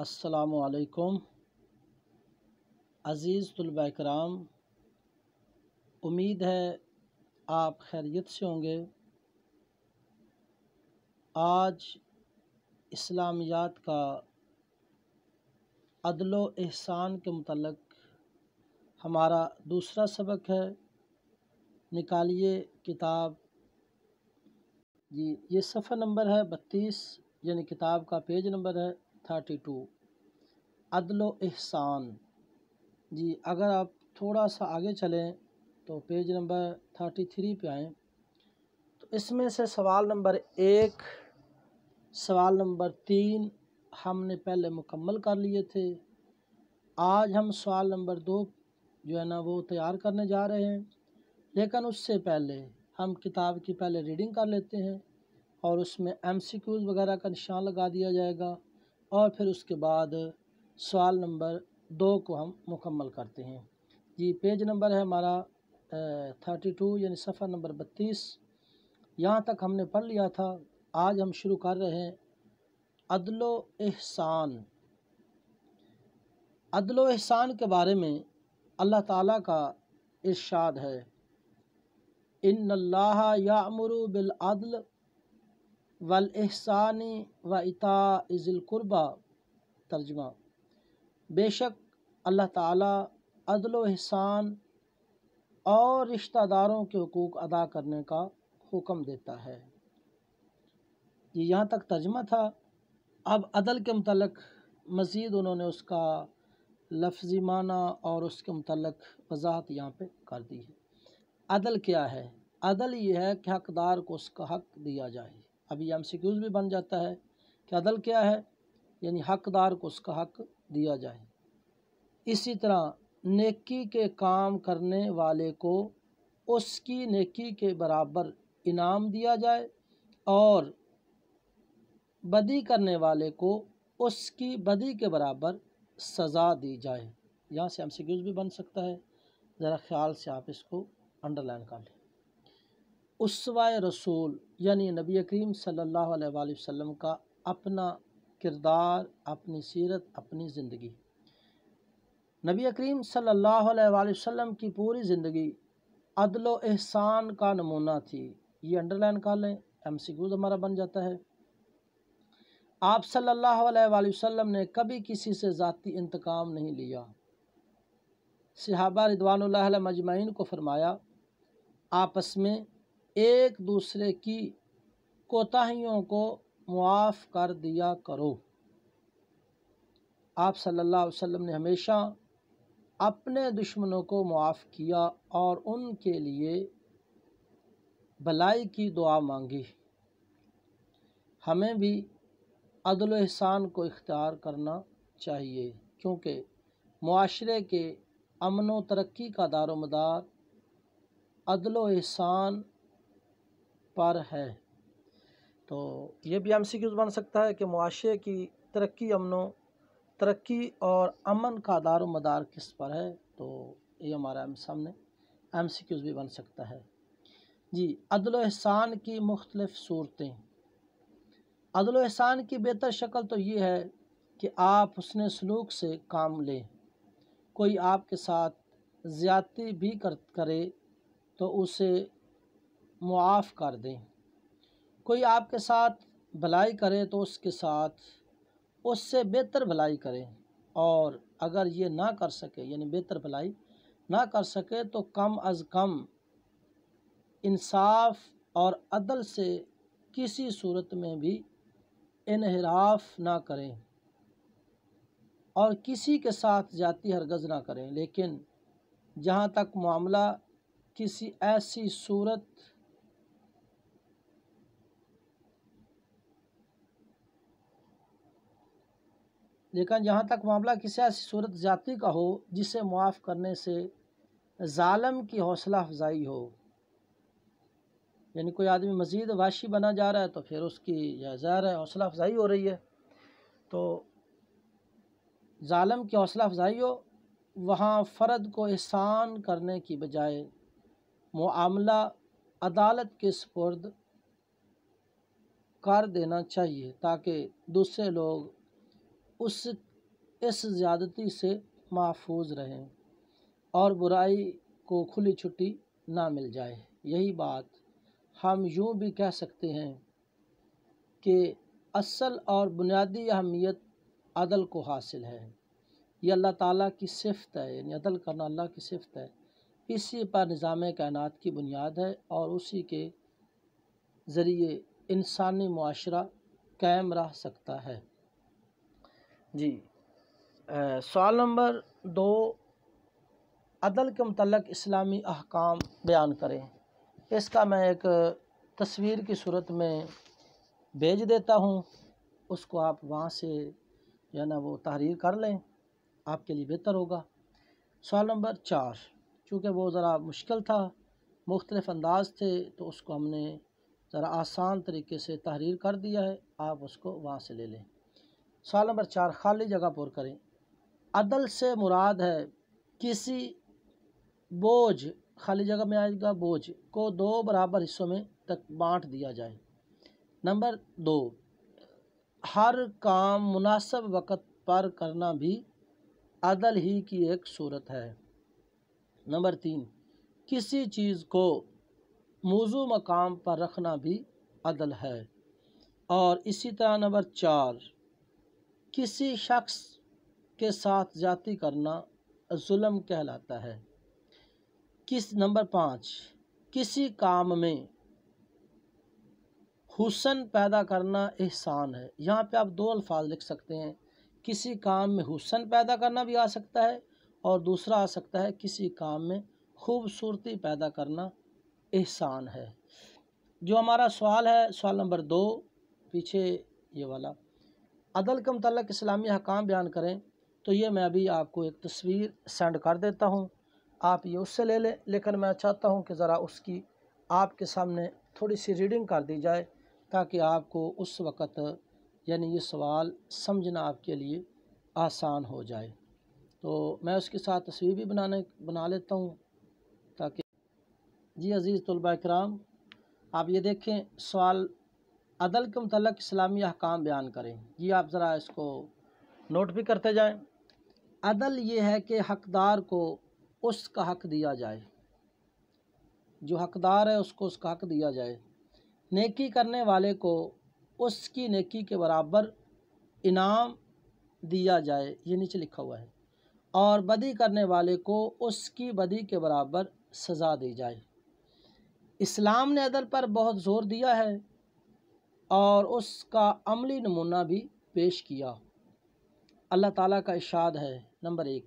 असलकुम अज़ीज़ तलबा कराम उम्मीद है आप खैरियत से होंगे आज इस्लामियात का अदल एहसान के मतलब हमारा दूसरा सबक है निकालिए किताब जी ये सफ़र नंबर है बत्तीस यानी किताब का पेज नंबर है थर्टी टू अदल एहसान जी अगर आप थोड़ा सा आगे चलें तो पेज नंबर थर्टी थ्री पर आएँ तो इसमें से सवाल नंबर एक सवाल नंबर तीन हमने पहले मुकम्मल कर लिए थे आज हम सवाल नंबर दो जो है ना वो तैयार करने जा रहे हैं लेकिन उससे पहले हम किताब की पहले रीडिंग कर लेते हैं और उसमें एम वगैरह का निशान लगा दिया जाएगा और फिर उसके बाद सवाल नंबर दो को हम मुकम्मल करते हैं जी पेज नंबर है हमारा थर्टी टू यानी सफ़र नंबर बत्तीस यहाँ तक हमने पढ़ लिया था आज हम शुरू कर रहे हैं अदलो एहसान अदलो एहसान के बारे में अल्लाह ताला का इरशाद है इन अल्लाह अमरू बिल अदल वल व इता इज़िलकुरबा तर्जमा बेशक अल्लाह ताला अदल एहसान और रिश्तेदारों के हकूक़ अदा करने का हुक्म देता है ये यहाँ तक तर्जमा था अब अदल के मतलब मज़ीद उन्होंने उसका लफ्ज़ी माना और उसके मतलब वजाहत यहाँ पर कर दी है अदल क्या है अदल ये है कि हकदार को उसका हक दिया जाए अभी एम सी क्यूज़ भी बन जाता है कि अदल क्या है यानी हकदार को उसका हक दिया जाए इसी तरह नेकी के काम करने वाले को उसकी नेकी के बराबर इनाम दिया जाए और बदी करने वाले को उसकी बदी के बराबर सज़ा दी जाए यहाँ से एम सी क्यूज़ भी बन सकता है ज़रा ख्याल से आप इसको अंडरलाइन कर लें उसवा रसूल यानी नबी करीम सल्लल्लाहु अलैहि वसल्लम का अपना किरदार अपनी सीरत अपनी ज़िंदगी नबी करीम सल्लल्लाहु अलैहि वसल्लम की पूरी ज़िंदगी अदल एहसान का नमूना थी ये अंडरलाइन कर लें एम सी क्यूज़ हमारा बन जाता है आप सल्लल्लाहु अलैहि वसल्लम ने कभी किसी से ज़ाती इंतकाम नहीं लिया सहाबा रिदवान मजमैन को फरमाया आपस में एक दूसरे की कोताहियों को मुआफ़ कर दिया करो आप सल्लल्लाहु अलैहि वसल्लम ने हमेशा अपने दुश्मनों को मुआफ़ किया और उनके लिए भलाई की दुआ मांगी हमें भी अदल एहसान को इख्तियार करना चाहिए क्योंकि माशरे के अमन व तरक्की का दारोमदार अदल एहसान पर है तो ये भी एम सी क्यूज़ बन सकता है कि मुआशरे की तरक्की अमनो तरक्की और अमन का दार मदार किस पर है तो ये हमारा सामने एम सी क्यूज़ भी बन सकता है जी अदल एहसान की मुख्तलफ़ सूरतें अदल एहसान की बेहतर शक्ल तो ये है कि आप उसने सलूक से काम लें कोई आपके साथ ज़्यादती भी कर करे तो उसे मुआफ़ कर दें कोई आपके साथ भलाई करे तो उसके साथ उससे बेहतर भलाई करें और अगर ये ना कर सके यानी बेहतर भलाई ना कर सके तो कम अज़ कम इंसाफ और अदल से किसी सूरत में भी इनहराफ ना करें और किसी के साथ जाति हरगज़ ना करें लेकिन जहाँ तक मामला किसी ऐसी सूरत लेकिन जहाँ तक मामला किसी ऐसी सूरत जाति का हो जिसे मुआफ़ करने से ालम की हौसला अफजाई हो यानी कोई आदमी मज़ीद वाशी बना जा रहा है तो फिर उसकी ज़हर है हौसला अफजाई हो रही है तो ालम की हौसला अफजाई हो वहाँ फ़र्द को एहसान करने की बजाय मामला अदालत के सपुर्द कर देना चाहिए ताकि दूसरे लोग उस इस ज़्यादती से महफूज रहें और बुराई को खुली छुट्टी ना मिल जाए यही बात हम यूँ भी कह सकते हैं कि असल और बुनियादी अहमियत अदल को हासिल है ये अल्लाह ताला की सिफत है यानी अदल करना अल्लाह की सिफत है इसी पर निज़ाम कायनात की बुनियाद है और उसी के ज़रिए इंसानी माशरा कायम रह सकता है जी सवाल नंबर दो अदल के मतलब इस्लामी अहकाम बयान करें इसका मैं एक तस्वीर की सूरत में भेज देता हूँ उसको आप वहाँ से जो है ना वो तहरीर कर लें आपके लिए बेहतर होगा सवाल नंबर चार चूँकि वो ज़रा मुश्किल था मुख्तलिफ अंदाज थे तो उसको हमने ज़रा आसान तरीके से तहरीर कर दिया है आप उसको वहाँ से ले लें सवाल नंबर चार खाली जगह पर करें अदल से मुराद है किसी बोझ खाली जगह में आएगा बोझ को दो बराबर हिस्सों में तक बांट दिया जाए नंबर दो हर काम मुनासब वक़्त पर करना भी अदल ही की एक सूरत है नंबर तीन किसी चीज़ को मौजू मकाम पर रखना भी अदल है और इसी तरह नंबर चार किसी शख्स के साथ जाति करना जुल्म कहलाता है किस नंबर पाँच किसी काम में हुसन पैदा करना एहसान है यहाँ पे आप दो अल्फाज लिख सकते हैं किसी काम में हुसन पैदा करना भी आ सकता है और दूसरा आ सकता है किसी काम में खूबसूरती पैदा करना एहसान है जो हमारा सवाल है सवाल नंबर दो पीछे ये वाला अदल के मतलब इस्लामी हकाम बयान करें तो ये मैं अभी आपको एक तस्वीर सेंड कर देता हूँ आप ये उससे ले लें लेकिन मैं चाहता हूँ कि ज़रा उसकी आपके सामने थोड़ी सी रीडिंग कर दी जाए ताकि आपको उस वक़्त यानी ये सवाल समझना आपके लिए आसान हो जाए तो मैं उसके साथ तस्वीर भी बनाने बना लेता हूँ ताकि जी अज़ीज़ तलबा कराम आप ये देखें सवाल अदल के मतलब इस्लामी अहकाम बयान करें ये आप ज़रा इसको नोट भी करते जाएं अदल ये है कि हकदार को उसका हक दिया जाए जो हकदार है उसको उसका हक दिया जाए नेकी करने वाले को उसकी नेकी के बराबर इनाम दिया जाए ये नीचे लिखा हुआ है और बदी करने वाले को उसकी बदी के बराबर सज़ा दी जाए इस्लाम ने अदल पर बहुत ज़ोर दिया है और उसका अमली नमूना भी पेश किया अल्लाह ताला का इशाद है नंबर एक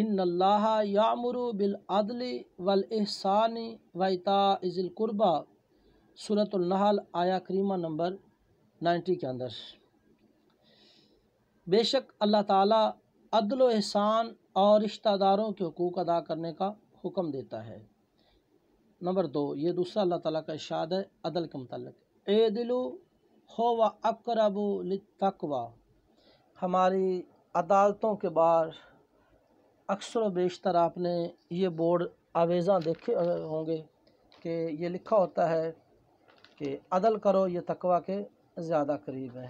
इन अल्लाह यामर बिलअल वल एहसान वता इज़िलकुरबा सूरतुल्नहल आया करीमा नंबर नाइन्टी के अंदर बेशक अल्लाह ताला अदल एहसान और रिश्तेदारों के हकूक़ अदा करने का हुक्म देता है नंबर दो ये दूसरा अल्लाह ताला का इशाद है अदल के मतलब ए दिलो हो व तकवा हमारी अदालतों के बाहर अक्सर बेशतर आपने ये बोर्ड आवेज़ा देखे होंगे कि ये लिखा होता है कि अदल करो ये तकवा के ज़्यादा करीब है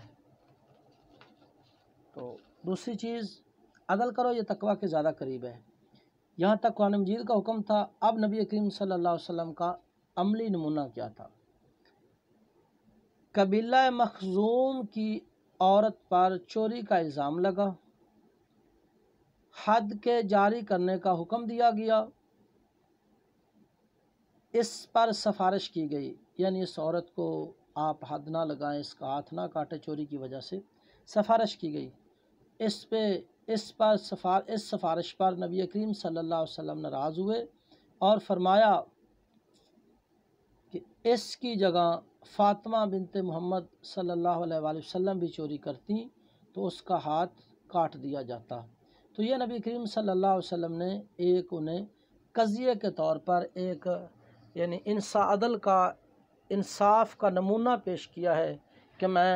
तो दूसरी चीज़ अदल करो ये तकवा के ज़्यादा करीब है यहाँ तक कुरान मजीद का हुक्म था अब नबी करीम सल्लल्लाहु अलैहि वसल्लम का अमली नमूना क्या था कबीला मखजूम की औरत पर चोरी का इल्ज़ाम लगा हद के जारी करने का हुक्म दिया गया इस पर सिफारिश की गई यानी इस औरत को आप हद ना लगाएं इसका हाथ ना काटे चोरी की वजह से सिफारिश की गई इस पे इस पर सफार इस सिफारिश पर नबी करीम सल्लल्लाहु अलैहि वसल्लम नाराज़ हुए और फरमाया कि इसकी जगह फातमा बिनत मोहम्मद सल्लल्लाहु अलैहि वसल्लम भी चोरी करती तो उसका हाथ काट दिया जाता तो ये नबी करीम सल्लल्लाहु अलैहि वसल्लम ने एक उन्हें कज़िए के तौर पर एक यानी इंसा अदल का इंसाफ का नमूना पेश किया है कि मैं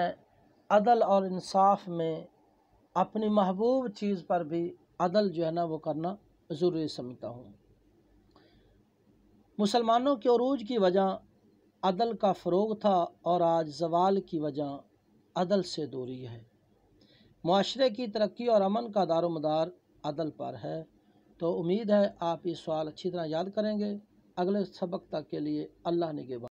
अदल और इंसाफ में अपनी महबूब चीज़ पर भी अदल जो है ना वो करना ज़रूरी समझता हूँ मुसलमानों के अरूज की वजह अदल का फ़रोग था और आज जवाल की वजह अदल से दूरी है माशरे की तरक्की और अमन का दारदार अदल पर है तो उम्मीद है आप ये सवाल अच्छी तरह याद करेंगे अगले सबक तक के लिए अल्लाह ने